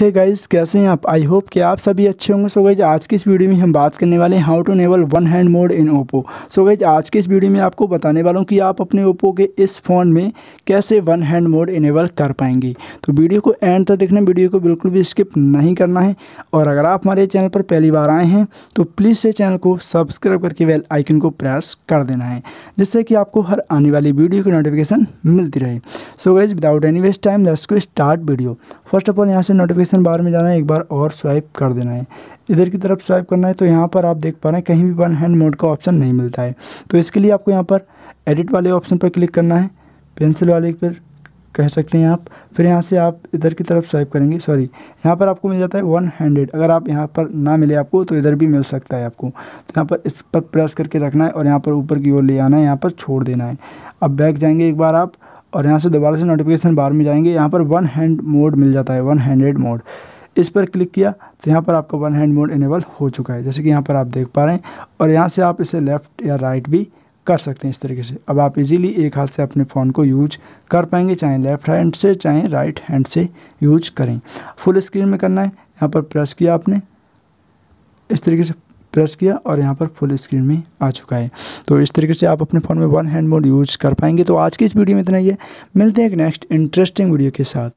हे hey guys कैसे हैं आप आई होप कि आप सभी अच्छे होंगे सो गई आज की इस वीडियो में हम बात करने वाले हैं how to enable one hand mode in Oppo so guys आज की इस वीडियो में आपको बताने वाला हूं कि आप अपने ओप्पो के इस फ़ोन में कैसे वन हैंड मोड इनेबल कर पाएंगे तो वीडियो को एंड तक देखना वीडियो को बिल्कुल भी स्किप नहीं करना है और अगर आप हमारे चैनल पर पहली बार आए हैं तो प्लीज़ से चैनल को सब्सक्राइब करके वेल आइकन को प्रेस कर देना है जिससे कि आपको हर आने वाली वीडियो की नोटिफिकेशन मिलती रहे so guys without any waste time let's को start video first of all यहाँ से नोटिफिकेशन लोकेशन बार में जाना है एक बार और स्वाइप कर देना है इधर की तरफ स्वाइप करना है तो यहाँ पर आप देख पा रहे हैं कहीं भी वन हैंड मोड का ऑप्शन नहीं मिलता है तो इसके लिए आपको यहाँ पर एडिट वाले ऑप्शन पर क्लिक करना है पेंसिल वाले पर कह सकते हैं आप फिर यहाँ से आप इधर की तरफ स्वाइप करेंगे सॉरी यहाँ पर आपको मिल जाता है वन हैंडेड अगर आप यहाँ पर ना मिले आपको तो इधर भी मिल सकता है आपको तो यहाँ पर इस पर प्रेस करके रखना है और यहाँ पर ऊपर की ओर ले आना है यहाँ पर छोड़ देना है अब बैक जाएंगे एक बार आप और यहाँ से दोबारा से नोटिफिकेशन बार में जाएंगे यहाँ पर वन हैंड मोड मिल जाता है वन हैंडेड मोड इस पर क्लिक किया तो यहाँ पर आपका वन हैंड मोड इनेबल हो चुका है जैसे कि यहाँ पर आप देख पा रहे हैं और यहाँ से आप इसे लेफ़्ट या राइट भी कर सकते हैं इस तरीके से अब आप इजीली एक हाथ से अपने फ़ोन को यूज कर पाएंगे चाहे लेफ़्ट हैंड से चाहे राइट हैंड से यूज करें फुल स्क्रीन में करना है यहाँ पर प्रेस किया आपने इस तरीके से प्रेस किया और यहाँ पर फुल स्क्रीन में आ चुका है तो इस तरीके से आप अपने फ़ोन में वन हैंड मोड यूज़ कर पाएंगे तो आज की इस वीडियो में इतना ही है मिलते हैं एक नेक्स्ट इंटरेस्टिंग वीडियो के साथ